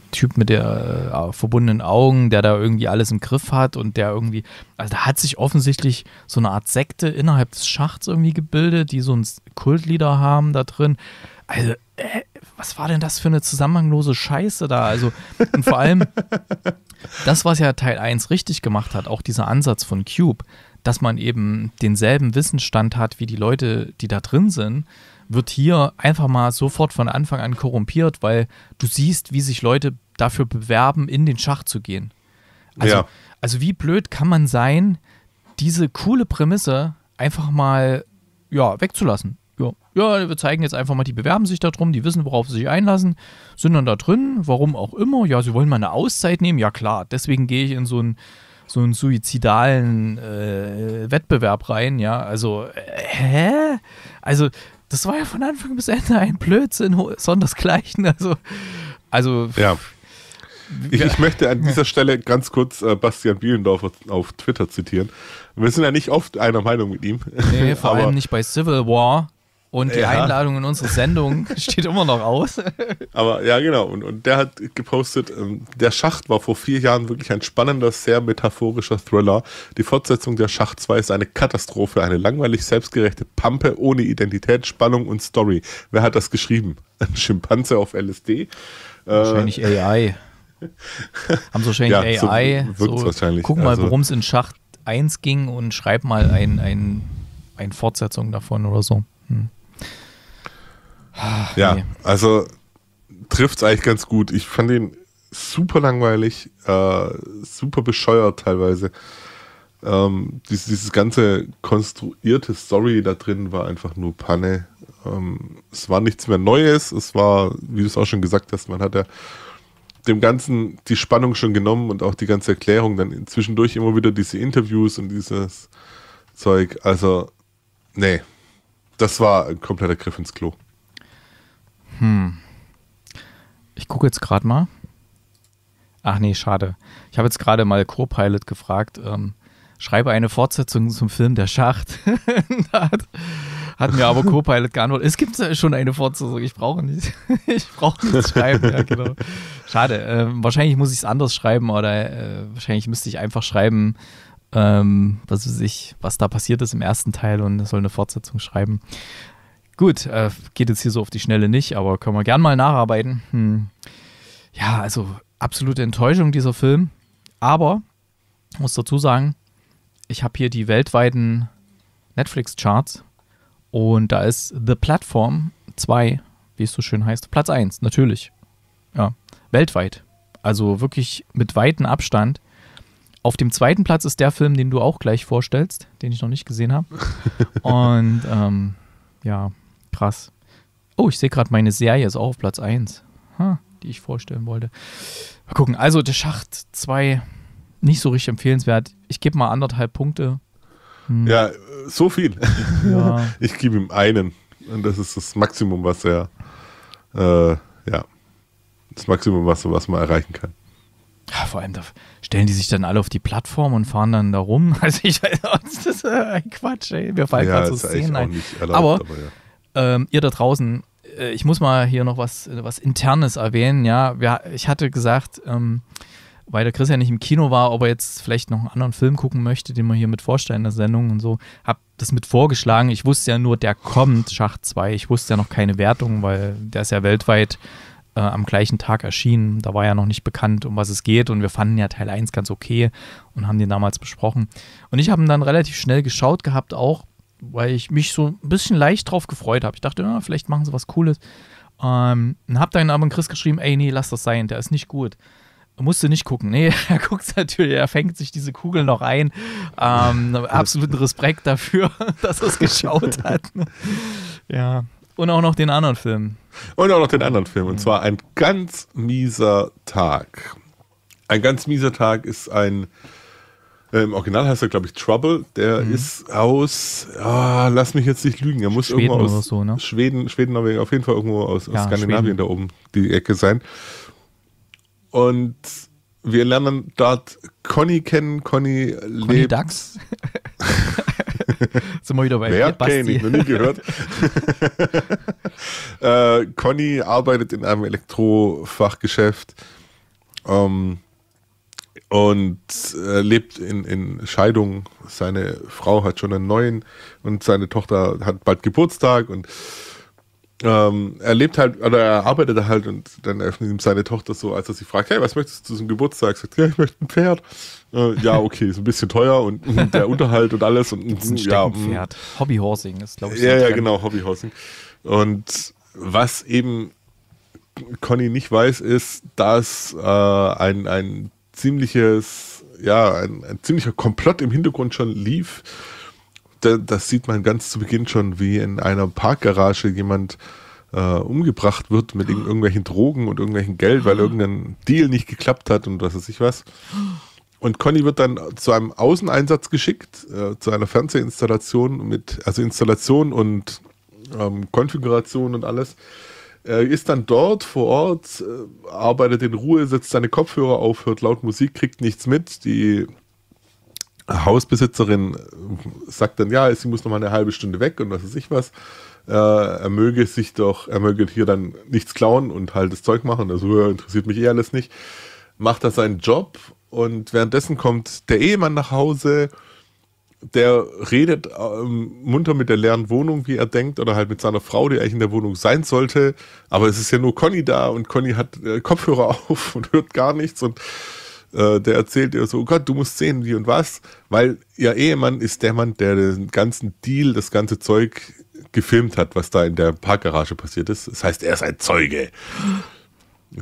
Typ mit der äh, verbundenen Augen, der da irgendwie alles im Griff hat und der irgendwie, also da hat sich offensichtlich so eine Art Sekte innerhalb des Schachts irgendwie gebildet, die so ein Kultlieder haben da drin. Also, äh, was war denn das für eine zusammenhanglose Scheiße da? Also, und vor allem das, was ja Teil 1 richtig gemacht hat, auch dieser Ansatz von Cube, dass man eben denselben Wissensstand hat wie die Leute, die da drin sind, wird hier einfach mal sofort von Anfang an korrumpiert, weil du siehst, wie sich Leute dafür bewerben, in den Schach zu gehen. Also, ja. also wie blöd kann man sein, diese coole Prämisse einfach mal ja, wegzulassen? Ja. wir zeigen jetzt einfach mal, die bewerben sich da drum, die wissen, worauf sie sich einlassen, sind dann da drin, warum auch immer. Ja, sie wollen mal eine Auszeit nehmen, ja klar, deswegen gehe ich in so ein so einen suizidalen äh, Wettbewerb rein, ja. Also, äh, hä? Also, das war ja von Anfang bis Ende ein Blödsinn, sondersgleichen. Also, also. Ja. Ich, ich, möchte an dieser Stelle ganz kurz äh, Bastian Bielendorf auf Twitter zitieren. Wir sind ja nicht oft einer Meinung mit ihm. Nee, vor allem nicht bei Civil War. Und die ja. Einladung in unsere Sendung steht immer noch aus. Aber ja, genau. Und, und der hat gepostet, ähm, der Schacht war vor vier Jahren wirklich ein spannender, sehr metaphorischer Thriller. Die Fortsetzung der Schacht 2 ist eine Katastrophe, eine langweilig selbstgerechte Pampe ohne Identität, Spannung und Story. Wer hat das geschrieben? Ein Schimpanse auf LSD? Äh, wahrscheinlich äh, AI. Haben sie wahrscheinlich ja, AI. So, so wahrscheinlich. Guck mal, also, worum es in Schacht 1 ging und schreib mal ein, ein, ein Fortsetzung davon oder so. Hm. Ach, ja, nee. also trifft es eigentlich ganz gut. Ich fand ihn super langweilig, äh, super bescheuert teilweise. Ähm, dieses, dieses, ganze konstruierte Story da drin war einfach nur Panne. Ähm, es war nichts mehr Neues. Es war, wie du es auch schon gesagt hast, man hat ja dem Ganzen die Spannung schon genommen und auch die ganze Erklärung. Dann zwischendurch immer wieder diese Interviews und dieses Zeug. Also, nee, das war ein kompletter Griff ins Klo. Hm. Ich gucke jetzt gerade mal. Ach nee, schade. Ich habe jetzt gerade mal Co-Pilot gefragt. Ähm, schreibe eine Fortsetzung zum Film Der Schacht. hat, hat, mir aber Co-Pilot geantwortet. Es gibt schon eine Fortsetzung. Ich brauche nicht. ich brauche nichts schreiben. Ja, genau. Schade. Ähm, wahrscheinlich muss ich es anders schreiben oder äh, wahrscheinlich müsste ich einfach schreiben, ähm, was, ich, was da passiert ist im ersten Teil und soll eine Fortsetzung schreiben. Gut, äh, geht jetzt hier so auf die Schnelle nicht, aber können wir gern mal nacharbeiten. Hm. Ja, also absolute Enttäuschung dieser Film. Aber, muss dazu sagen, ich habe hier die weltweiten Netflix-Charts und da ist The Platform 2, wie es so schön heißt, Platz 1, natürlich. Ja, weltweit. Also wirklich mit weitem Abstand. Auf dem zweiten Platz ist der Film, den du auch gleich vorstellst, den ich noch nicht gesehen habe. und ähm, ja, Krass. Oh, ich sehe gerade, meine Serie ist auch auf Platz 1, huh, die ich vorstellen wollte. Mal gucken. Also, der Schacht 2, nicht so richtig empfehlenswert. Ich gebe mal anderthalb Punkte. Hm. Ja, so viel. Ja. Ich gebe ihm einen. Und das ist das Maximum, was er, äh, ja, das Maximum, was, was man erreichen kann. Ja, vor allem, da stellen die sich dann alle auf die Plattform und fahren dann da rum. Also ich weiß, das ist ein Quatsch, ey. Wir fallen ja, gerade so Szenen ein. Erlaubt, aber, aber ja ähm, ihr da draußen, äh, ich muss mal hier noch was, äh, was Internes erwähnen. Ja, wir, ich hatte gesagt, ähm, weil der Chris ja nicht im Kino war, ob er jetzt vielleicht noch einen anderen Film gucken möchte, den wir hier mit vorstellen in der Sendung und so, habe das mit vorgeschlagen. Ich wusste ja nur, der kommt, Schacht 2. Ich wusste ja noch keine Wertung, weil der ist ja weltweit äh, am gleichen Tag erschienen. Da war ja noch nicht bekannt, um was es geht. Und wir fanden ja Teil 1 ganz okay und haben den damals besprochen. Und ich habe ihn dann relativ schnell geschaut gehabt auch weil ich mich so ein bisschen leicht drauf gefreut habe. Ich dachte, na, ah, vielleicht machen sie was Cooles. Ähm, und hab dann aber an Chris geschrieben, ey, nee, lass das sein, der ist nicht gut. Musste nicht gucken. Nee, er guckt natürlich, er fängt sich diese Kugel noch ein. Ähm, absoluten Respekt dafür, dass er es geschaut hat. Ne? ja. Und auch noch den anderen Film. Und auch noch den anderen Film. Und zwar ein ganz mieser Tag. Ein ganz mieser Tag ist ein äh, Im Original heißt er, glaube ich, Trouble. Der mhm. ist aus, ah, lass mich jetzt nicht lügen, er muss Schweden irgendwo aus so, ne? Schweden, Schweden, Norwegen, auf jeden Fall irgendwo aus, aus ja, Skandinavien Schweden. da oben die Ecke sein. Und wir lernen dort Conny kennen. Conny, Conny lebt. Dax. Sind wir wieder bei Wer kennt ich noch nie gehört. äh, Conny arbeitet in einem Elektrofachgeschäft. Ähm, und er lebt in, in Scheidung. Seine Frau hat schon einen neuen und seine Tochter hat bald Geburtstag und ähm, er lebt halt, oder er arbeitet halt und dann öffnet ihm seine Tochter so, als er sie fragt, hey, was möchtest du zum Geburtstag? Sagt, ja, ich möchte ein Pferd. Äh, ja, okay, ist ein bisschen teuer und, der Unterhalt und alles. Und, das ist ein ja, mm. Hobbyhorsing ist, glaube ich. So ja, ja, genau, Hobbyhorsing. Und was eben Conny nicht weiß, ist, dass äh, ein, ein ziemliches, ja, ein, ein ziemlicher Komplott im Hintergrund schon lief. Da, das sieht man ganz zu Beginn schon, wie in einer Parkgarage jemand äh, umgebracht wird mit irgendwelchen Drogen und irgendwelchen Geld, weil mhm. irgendein Deal nicht geklappt hat und was weiß ich was. Und Conny wird dann zu einem Außeneinsatz geschickt, äh, zu einer Fernsehinstallation mit, also Installation und ähm, Konfiguration und alles. Er äh, ist dann dort vor Ort, äh, arbeitet in Ruhe, setzt seine Kopfhörer auf, hört laut Musik, kriegt nichts mit. Die Hausbesitzerin äh, sagt dann, ja, sie muss noch mal eine halbe Stunde weg und was weiß ich was. Er möge sich doch, er möge hier dann nichts klauen und halt das Zeug machen. Also interessiert mich eh alles nicht. Macht er seinen Job und währenddessen kommt der Ehemann nach Hause, der redet ähm, munter mit der leeren Wohnung, wie er denkt, oder halt mit seiner Frau, die eigentlich in der Wohnung sein sollte. Aber es ist ja nur Conny da und Conny hat äh, Kopfhörer auf und hört gar nichts und äh, der erzählt ihr so, oh Gott, du musst sehen, wie und was, weil ihr Ehemann ist der Mann, der den ganzen Deal, das ganze Zeug gefilmt hat, was da in der Parkgarage passiert ist. Das heißt, er ist ein Zeuge.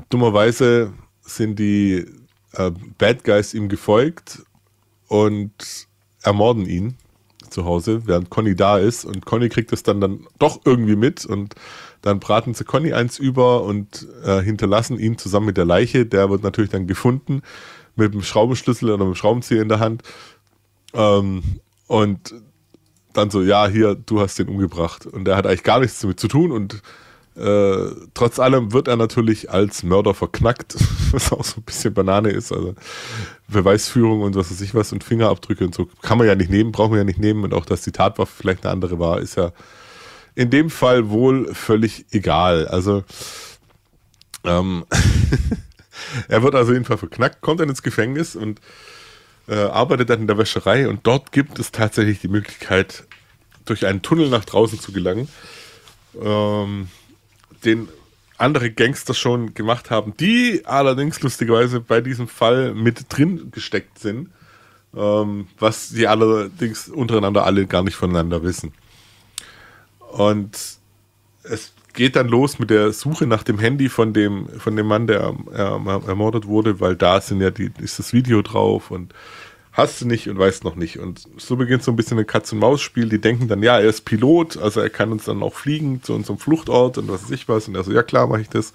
Dummerweise sind die äh, Bad Guys ihm gefolgt und ermorden ihn zu Hause, während Conny da ist. Und Conny kriegt es dann, dann doch irgendwie mit. Und dann braten sie Conny eins über und äh, hinterlassen ihn zusammen mit der Leiche. Der wird natürlich dann gefunden mit dem Schraubenschlüssel oder mit dem Schraubenzieher in der Hand. Ähm, und dann so, ja, hier, du hast den umgebracht. Und er hat eigentlich gar nichts damit zu tun. Und äh, trotz allem wird er natürlich als Mörder verknackt, was auch so ein bisschen Banane ist. Also Beweisführung und was weiß ich was und Fingerabdrücke und so kann man ja nicht nehmen, brauchen wir ja nicht nehmen. Und auch, dass die Tatwaffe vielleicht eine andere war, ist ja in dem Fall wohl völlig egal. Also ähm, er wird also jedenfalls verknackt, kommt dann ins Gefängnis und äh, arbeitet dann in der Wäscherei. Und dort gibt es tatsächlich die Möglichkeit, durch einen Tunnel nach draußen zu gelangen. Ähm, den andere Gangster schon gemacht haben, die allerdings lustigerweise bei diesem Fall mit drin gesteckt sind, ähm, was sie allerdings untereinander alle gar nicht voneinander wissen. Und es geht dann los mit der Suche nach dem Handy von dem, von dem Mann, der ähm, erm-, ermordet wurde, weil da sind ja die, ist das Video drauf und hast du nicht und weißt noch nicht. Und so beginnt so ein bisschen ein Katz-und-Maus-Spiel. Die denken dann, ja, er ist Pilot, also er kann uns dann auch fliegen zu unserem Fluchtort und was weiß ich was. Und er so, ja klar, mache ich das.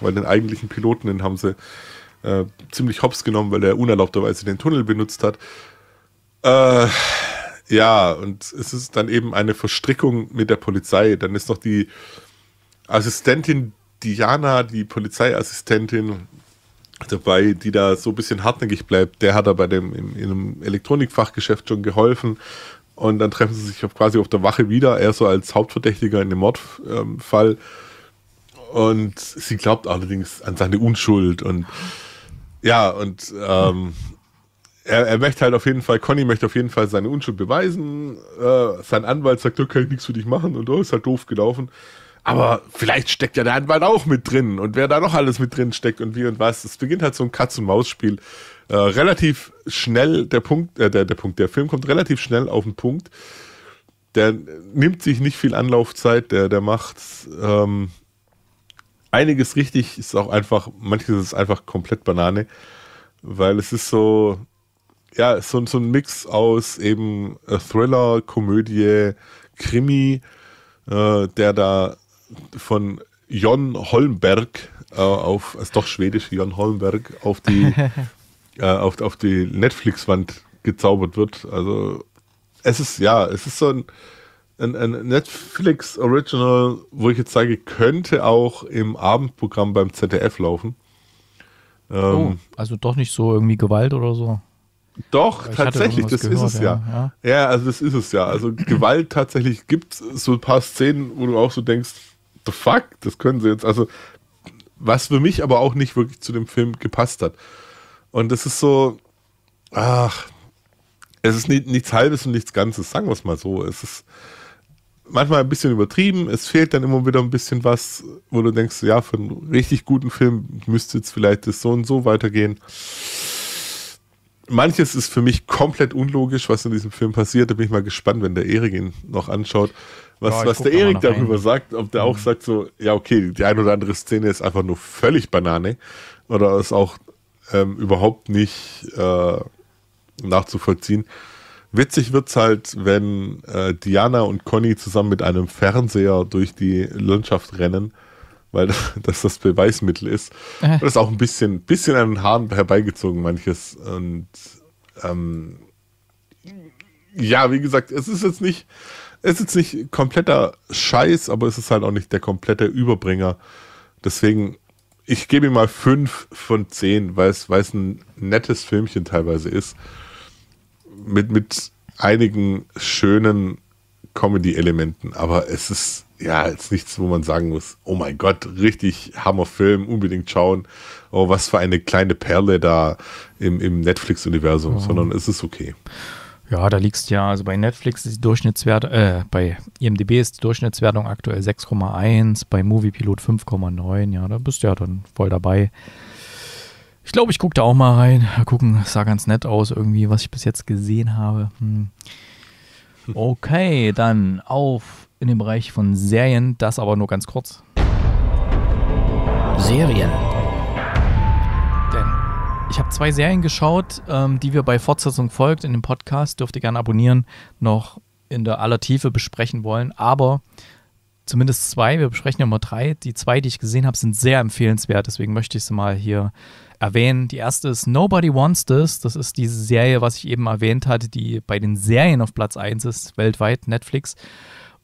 Weil den eigentlichen Piloten, den haben sie äh, ziemlich hops genommen, weil er unerlaubterweise den Tunnel benutzt hat. Äh, ja, und es ist dann eben eine Verstrickung mit der Polizei. Dann ist noch die Assistentin Diana, die Polizeiassistentin, dabei, also, die da so ein bisschen hartnäckig bleibt, der hat da bei dem in, in einem Elektronikfachgeschäft schon geholfen. Und dann treffen sie sich auf, quasi auf der Wache wieder, er so als Hauptverdächtiger in dem Mordfall. Ähm, und sie glaubt allerdings an seine Unschuld. Und ja, und ähm, er, er, möchte halt auf jeden Fall, Conny möchte auf jeden Fall seine Unschuld beweisen. Äh, sein Anwalt sagt, da kann ich nichts für dich machen und oh, ist halt doof gelaufen. Aber vielleicht steckt ja der Anwalt auch mit drin und wer da noch alles mit drin steckt und wie und was. Es beginnt halt so ein Katz-und-Maus-Spiel. Äh, relativ schnell der Punkt, äh, der, der Punkt, der Film kommt relativ schnell auf den Punkt. Der nimmt sich nicht viel Anlaufzeit, der, der macht ähm, einiges richtig, ist auch einfach, manches ist einfach komplett Banane, weil es ist so, ja, so, so ein Mix aus eben äh, Thriller, Komödie, Krimi, äh, der da von Jon Holmberg äh, auf, ist doch schwedisch, Jon Holmberg, auf die, äh, auf, auf die Netflix-Wand gezaubert wird. Also es ist, ja, es ist so ein, ein, ein Netflix-Original, wo ich jetzt sage, könnte auch im Abendprogramm beim ZDF laufen. Oh, ähm, oh, also doch nicht so irgendwie Gewalt oder so. Doch, ich tatsächlich, das gehört, ist es ja. ja. ja. also das ist es ja. Also Gewalt tatsächlich gibt es so ein paar Szenen, wo du auch so denkst, the fuck? Das können sie jetzt. Also, was für mich aber auch nicht wirklich zu dem Film gepasst hat. Und das ist so, ach, es ist nicht, nichts Halbes und nichts Ganzes, sagen wir es mal so. Es ist manchmal ein bisschen übertrieben, es fehlt dann immer wieder ein bisschen was, wo du denkst, ja, für einen richtig guten Film müsste jetzt vielleicht das so und so weitergehen. Manches ist für mich komplett unlogisch, was in diesem Film passiert. Da bin ich mal gespannt, wenn der Erik ihn noch anschaut, was, ja, was der Erik darüber rein. sagt, ob der mhm. auch sagt so, ja okay, die ein oder andere Szene ist einfach nur völlig Banane oder ist auch ähm, überhaupt nicht äh, nachzuvollziehen. Witzig wird's halt, wenn äh, Diana und Conny zusammen mit einem Fernseher durch die Landschaft rennen, weil das das Beweismittel ist. Äh. das ist auch ein bisschen, bisschen an den Haaren herbeigezogen, manches. Und ähm, ja, wie gesagt, es ist jetzt nicht es ist nicht kompletter Scheiß, aber es ist halt auch nicht der komplette Überbringer. Deswegen, ich gebe ihm mal 5 von 10, weil es, ein nettes Filmchen teilweise ist. Mit, mit einigen schönen Comedy-Elementen. Aber es ist ja jetzt nichts, wo man sagen muss, oh mein Gott, richtig Hammer-Film, unbedingt schauen. Oh, was für eine kleine Perle da im, im Netflix-Universum, wow. Mhm. sondern es ist okay. Ja, da liegst ja, also bei Netflix ist die Durchschnittswertung, äh, bei IMDb ist die Durchschnittswertung aktuell 6,1, bei Moviepilot 5,9, ja, da bist du ja dann voll dabei. Ich glaube, ich gucke da auch mal rein. Gucken, sah ganz nett aus irgendwie, was ich bis jetzt gesehen habe. Hm. Okay, dann auf in den Bereich von Serien, das aber nur ganz kurz. Serien. Ich habe zwei Serien geschaut, ähm, die wir bei Fortsetzung folgt in dem Podcast, dürft ihr gerne abonnieren, noch in der aller Tiefe besprechen wollen. Aber zumindest zwei, wir besprechen ja immer drei. Die zwei, die ich gesehen habe, sind sehr empfehlenswert, deswegen möchte ich sie mal hier erwähnen. Die erste ist Nobody Wants This. Das ist diese Serie, was ich eben erwähnt hatte, die bei den Serien auf Platz 1 ist, weltweit, Netflix.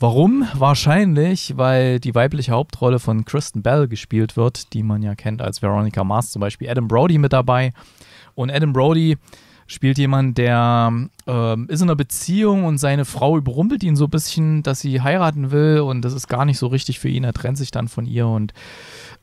Warum? Wahrscheinlich, weil die weibliche Hauptrolle von Kristen Bell gespielt wird, die man ja kennt als Veronica Mars, zum Beispiel Adam Brody mit dabei. Und Adam Brody spielt jemand, der ähm, ist in einer Beziehung und seine Frau überrumpelt ihn so ein bisschen, dass sie heiraten will und das ist gar nicht so richtig für ihn. Er trennt sich dann von ihr und,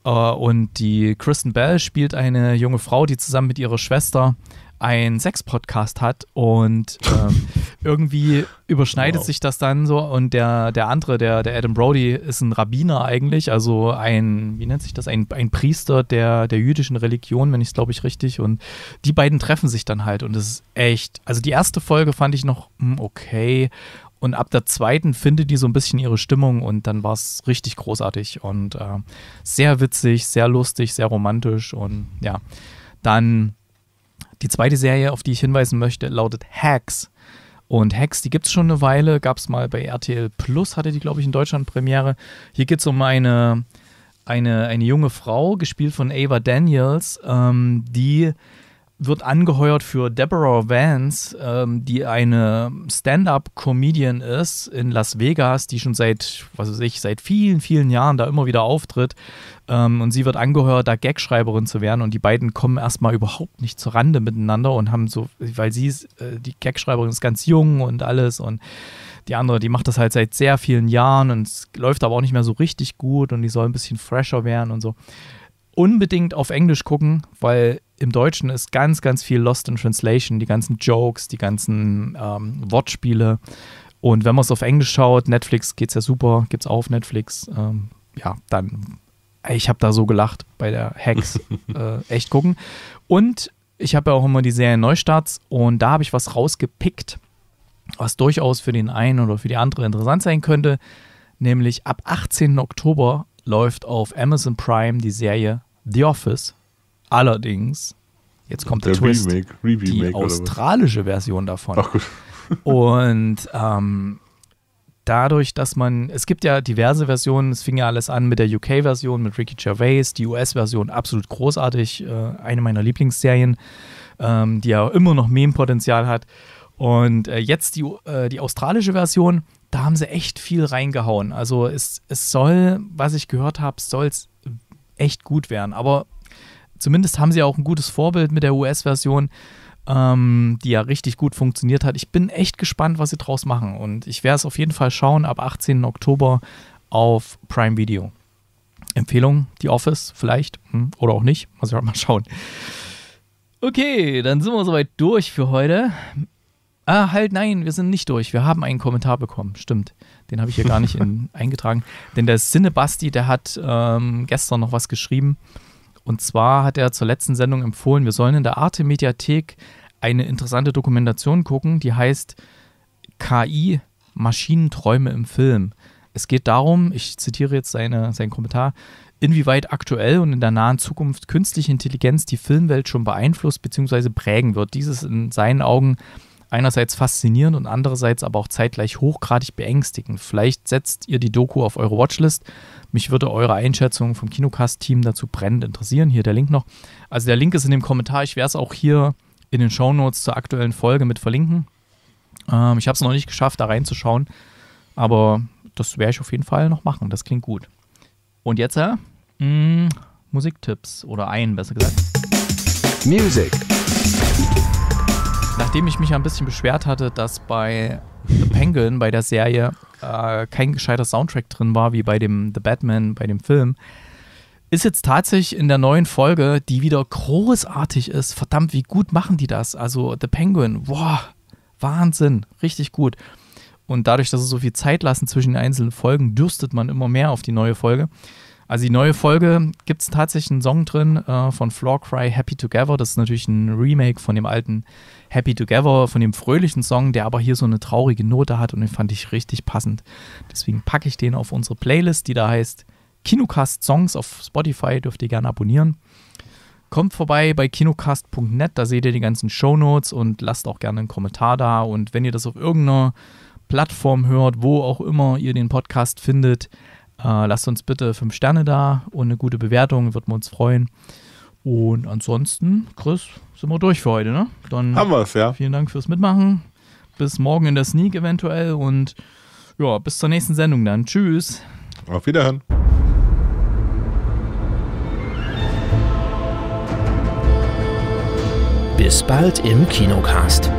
äh, und die Kristen Bell spielt eine junge Frau, die zusammen mit ihrer Schwester ein Sex-Podcast hat und ähm, irgendwie überschneidet wow. sich das dann so und der, der andere, der, der Adam Brody, ist ein Rabbiner eigentlich, also ein, wie nennt sich das, ein, ein Priester der, der jüdischen Religion, wenn ich es glaube ich richtig und die beiden treffen sich dann halt und es ist echt, also die erste Folge fand ich noch mh, hm, okay und ab der zweiten findet die so ein bisschen ihre Stimmung und dann war es richtig großartig und äh, sehr witzig, sehr lustig, sehr romantisch und ja, dann die zweite Serie, auf die ich hinweisen möchte, lautet Hacks. Und Hacks, die gibt es schon eine Weile, gab es mal bei RTL Plus, hatte die, glaube ich, in Deutschland Premiere. Hier geht es um eine, eine, eine junge Frau, gespielt von Ava Daniels, ähm, die wird angeheuert für Deborah Vance, ähm, die eine Stand-up-Comedian ist in Las Vegas, die schon seit, was weiß ich, seit vielen, vielen Jahren da immer wieder auftritt. Ähm, und sie wird angeheuert, da Gagschreiberin zu werden. Und die beiden kommen erstmal überhaupt nicht zur Rande miteinander und haben so, weil sie ist, äh, die Gagschreiberin ist ganz jung und alles. Und die andere, die macht das halt seit sehr vielen Jahren und es läuft aber auch nicht mehr so richtig gut und die soll ein bisschen fresher werden und so. Unbedingt auf Englisch gucken, weil im Deutschen ist ganz, ganz viel Lost in Translation, die ganzen Jokes, die ganzen ähm, Wortspiele. Und wenn man es auf Englisch schaut, Netflix geht es ja super, gibt es auf Netflix. Ähm, ja, dann, ich habe da so gelacht bei der Hacks. äh, echt gucken. Und ich habe ja auch immer die Serie Neustarts und da habe ich was rausgepickt, was durchaus für den einen oder für die andere interessant sein könnte. Nämlich ab 18. Oktober läuft auf Amazon Prime die Serie The Office Allerdings, jetzt kommt der, der Twist, Remake, Remake, die australische Version davon. Ach gut. Und ähm, dadurch, dass man, es gibt ja diverse Versionen, es fing ja alles an mit der UK-Version, mit Ricky Gervais, die US-Version absolut großartig, äh, eine meiner Lieblingsserien, ähm, die ja immer noch Meme-Potenzial hat. Und äh, jetzt die, äh, die australische Version, da haben sie echt viel reingehauen. Also es, es soll, was ich gehört habe, soll es echt gut werden. Aber zumindest haben sie auch ein gutes Vorbild mit der US-Version, ähm, die ja richtig gut funktioniert hat. Ich bin echt gespannt, was sie draus machen. Und ich werde es auf jeden Fall schauen ab 18. Oktober auf Prime Video. Empfehlung, die Office vielleicht hm, oder auch nicht. Muss ich auch halt mal schauen. Okay, dann sind wir soweit durch für heute. Ah, halt, nein, wir sind nicht durch. Wir haben einen Kommentar bekommen. Stimmt. Den habe ich hier gar nicht in, eingetragen. Denn der Cinebasti, der hat ähm, gestern noch was geschrieben. Und zwar hat er zur letzten Sendung empfohlen, wir sollen in der Arte Mediathek eine interessante Dokumentation gucken, die heißt KI Maschinenträume im Film. Es geht darum, ich zitiere jetzt seine, seinen Kommentar, inwieweit aktuell und in der nahen Zukunft künstliche Intelligenz die Filmwelt schon beeinflusst bzw. prägen wird. Dieses in seinen Augen einerseits faszinierend und andererseits aber auch zeitgleich hochgradig beängstigend. Vielleicht setzt ihr die Doku auf eure Watchlist. Mich würde eure Einschätzung vom Kinocast-Team dazu brennend interessieren. Hier der Link noch. Also der Link ist in dem Kommentar. Ich werde es auch hier in den Shownotes zur aktuellen Folge mit verlinken. Ähm, ich habe es noch nicht geschafft, da reinzuschauen. Aber das werde ich auf jeden Fall noch machen. Das klingt gut. Und jetzt, äh, mm, Musiktipps oder ein, besser gesagt. Musik nachdem ich mich ein bisschen beschwert hatte, dass bei The Penguin, bei der Serie, äh, kein gescheiter Soundtrack drin war, wie bei dem The Batman, bei dem Film, ist jetzt tatsächlich in der neuen Folge, die wieder großartig ist. Verdammt, wie gut machen die das? Also The Penguin, wow, Wahnsinn, richtig gut. Und dadurch, dass sie so viel Zeit lassen zwischen den einzelnen Folgen, dürstet man immer mehr auf die neue Folge. Also die neue Folge gibt es tatsächlich einen Song drin äh, von Floor Cry Happy Together. Das ist natürlich ein Remake von dem alten Happy Together, von dem fröhlichen Song, der aber hier so eine traurige Note hat und den fand ich richtig passend. Deswegen packe ich den auf unsere Playlist, die da heißt Kinocast Songs auf Spotify. Dürft ihr gerne abonnieren. Kommt vorbei bei kinocast.net, da seht ihr die ganzen Show Notes und lasst auch gerne einen Kommentar da. Und wenn ihr das auf irgendeiner Plattform hört, wo auch immer ihr den Podcast findet, äh, lasst uns bitte fünf Sterne da und eine gute Bewertung, würden wir uns freuen. Und ansonsten, Chris, sind wir durch für heute, ne? Dann Haben wir es, ja. Vielen Dank fürs Mitmachen. Bis morgen in der Sneak eventuell und ja, bis zur nächsten Sendung dann. Tschüss. Auf Wiederhören. Bis bald im Kinocast.